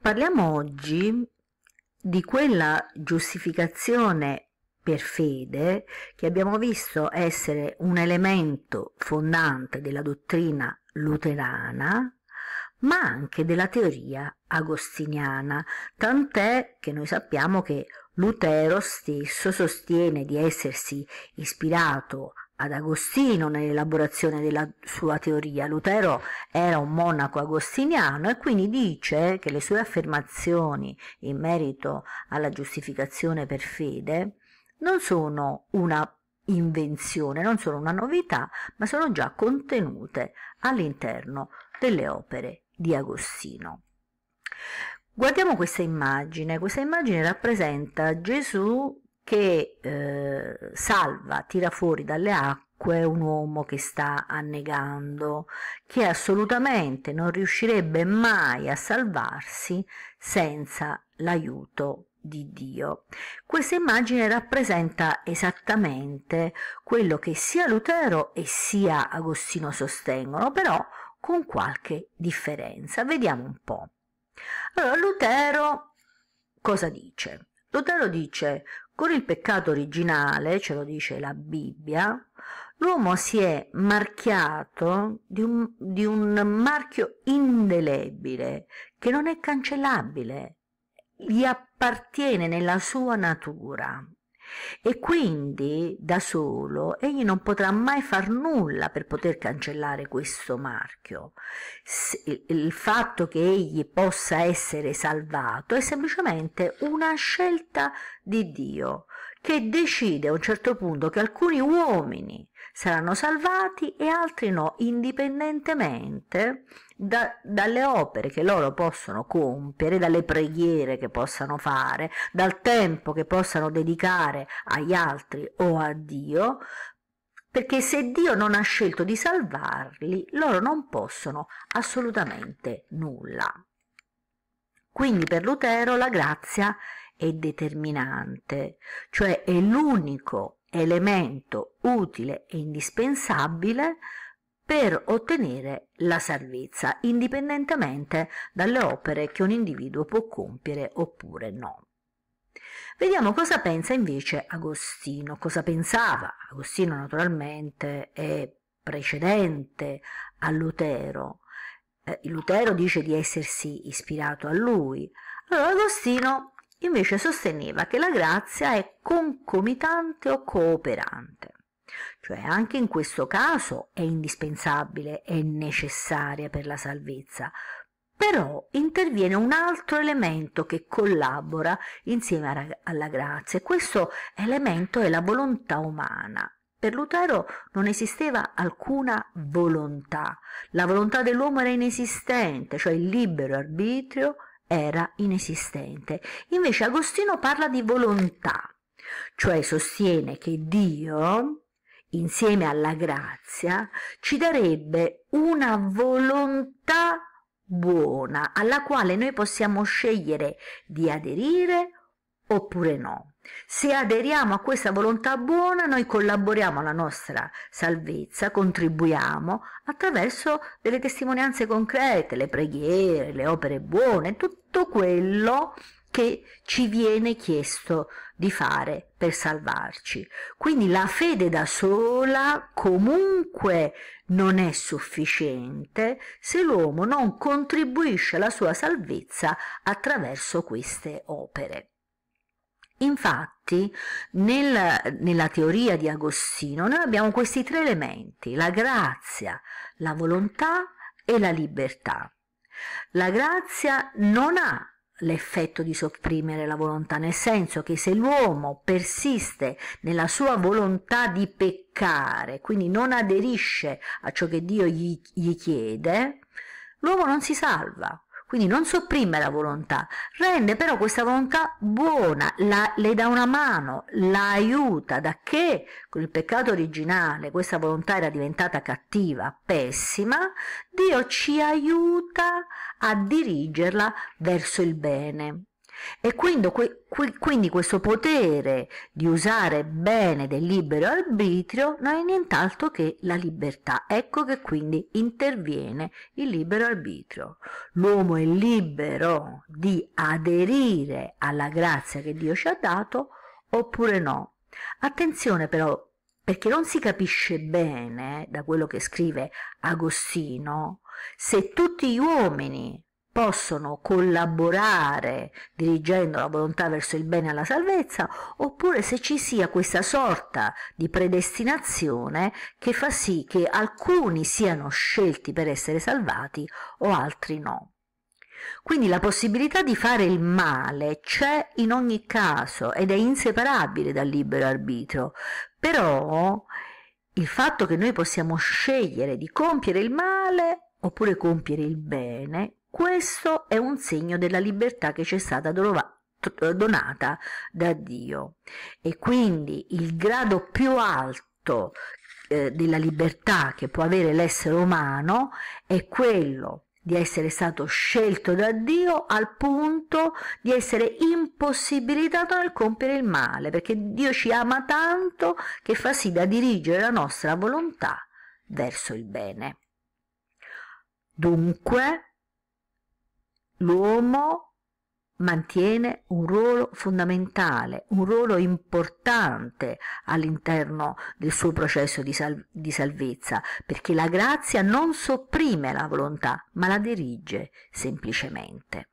Parliamo oggi di quella giustificazione per fede che abbiamo visto essere un elemento fondante della dottrina luterana, ma anche della teoria agostiniana, tant'è che noi sappiamo che Lutero stesso sostiene di essersi ispirato ad Agostino nell'elaborazione della sua teoria. Lutero era un monaco agostiniano e quindi dice che le sue affermazioni in merito alla giustificazione per fede non sono una invenzione, non sono una novità, ma sono già contenute all'interno delle opere di Agostino. Guardiamo questa immagine, questa immagine rappresenta Gesù che eh, salva, tira fuori dalle acque un uomo che sta annegando, che assolutamente non riuscirebbe mai a salvarsi senza l'aiuto di Dio. Questa immagine rappresenta esattamente quello che sia Lutero e sia Agostino sostengono, però con qualche differenza. Vediamo un po'. Allora, Lutero cosa dice? Lutero dice, con il peccato originale, ce lo dice la Bibbia, l'uomo si è marchiato di un, di un marchio indelebile che non è cancellabile, gli appartiene nella sua natura e quindi da solo egli non potrà mai far nulla per poter cancellare questo marchio. Il fatto che egli possa essere salvato è semplicemente una scelta di Dio che decide a un certo punto che alcuni uomini saranno salvati e altri no, indipendentemente da, dalle opere che loro possono compiere, dalle preghiere che possano fare, dal tempo che possano dedicare agli altri o a Dio, perché se Dio non ha scelto di salvarli, loro non possono assolutamente nulla. Quindi per Lutero la grazia è è determinante, cioè è l'unico elemento utile e indispensabile per ottenere la salvezza, indipendentemente dalle opere che un individuo può compiere oppure no. Vediamo cosa pensa invece Agostino, cosa pensava. Agostino naturalmente è precedente a Lutero. Eh, Lutero dice di essersi ispirato a lui. Allora Agostino invece sosteneva che la grazia è concomitante o cooperante, cioè anche in questo caso è indispensabile, è necessaria per la salvezza, però interviene un altro elemento che collabora insieme alla grazia e questo elemento è la volontà umana. Per Lutero non esisteva alcuna volontà, la volontà dell'uomo era inesistente, cioè il libero arbitrio era inesistente. Invece Agostino parla di volontà, cioè sostiene che Dio, insieme alla grazia, ci darebbe una volontà buona alla quale noi possiamo scegliere di aderire oppure no. Se aderiamo a questa volontà buona, noi collaboriamo alla nostra salvezza, contribuiamo attraverso delle testimonianze concrete, le preghiere, le opere buone, tutto quello che ci viene chiesto di fare per salvarci. Quindi la fede da sola comunque non è sufficiente se l'uomo non contribuisce alla sua salvezza attraverso queste opere. Infatti, nel, nella teoria di Agostino noi abbiamo questi tre elementi, la grazia, la volontà e la libertà. La grazia non ha l'effetto di sopprimere la volontà, nel senso che se l'uomo persiste nella sua volontà di peccare, quindi non aderisce a ciò che Dio gli, gli chiede, l'uomo non si salva, quindi non sopprime la volontà, rende però questa volontà buona, la, le dà una mano, la aiuta, da che con il peccato originale questa volontà era diventata cattiva, pessima, Dio ci aiuta a dirigerla verso il bene. E quindi, quindi, questo potere di usare bene del libero arbitrio non è nient'altro che la libertà. Ecco che quindi interviene il libero arbitrio. L'uomo è libero di aderire alla grazia che Dio ci ha dato oppure no. Attenzione però, perché non si capisce bene eh, da quello che scrive Agostino se tutti gli uomini possono collaborare dirigendo la volontà verso il bene e la salvezza, oppure se ci sia questa sorta di predestinazione che fa sì che alcuni siano scelti per essere salvati o altri no. Quindi la possibilità di fare il male c'è in ogni caso ed è inseparabile dal libero arbitrio, però il fatto che noi possiamo scegliere di compiere il male oppure compiere il bene questo è un segno della libertà che ci è stata eh, donata da Dio e quindi il grado più alto eh, della libertà che può avere l'essere umano è quello di essere stato scelto da Dio al punto di essere impossibilitato nel compiere il male, perché Dio ci ama tanto che fa sì da dirigere la nostra volontà verso il bene. Dunque, l'uomo mantiene un ruolo fondamentale, un ruolo importante all'interno del suo processo di, sal- di, salvezza, perché la grazia non sopprime la volontà, ma la dirige semplicemente.